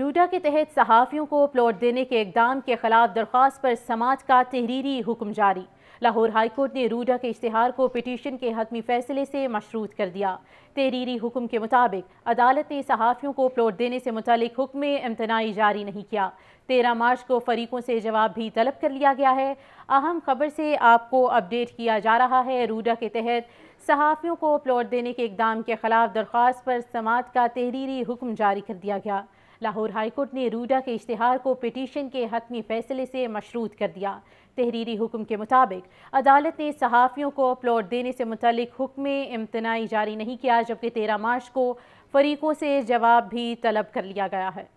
रूडा के तहत सहाफ़ियों को प्लॉट देने के इकदाम के खिलाफ दरख्वास्त पर समाज का तहरीरी हुक्म जारी लाहौर हाईकोर्ट ने रूडा के इश्तहार को पिटीशन के हतमी फैसले से मशरूत कर दिया तहरीरी हुक्म के मुताबिक अदालत ने सहाफ़ियों को प्लॉट देने से मुतलिक हुक्म इम्तनाई जारी नहीं किया तेरह मार्च को फरीकों से जवाब भी तलब कर लिया गया है अहम खबर से आपको अपडेट किया जा रहा है रूडा के तहत सहाफ़ियों को प्लॉट देने के इकदाम के खिलाफ दरख्वास्त पर समाज का तहरीरी हुक्म जारी कर दिया गया लाहौर हाईकोर्ट ने रूडा के इश्तहार को पिटीशन के हतमी फैसले से मशरूत कर दिया तहरीरी हुक्म के मुताबिक अदालत ने सहाफ़ियों को अपलोड देने से मुतलिक हुक्म इम्तनाई जारी नहीं किया जबकि तेरह मार्च को फरीकों से जवाब भी तलब कर लिया गया है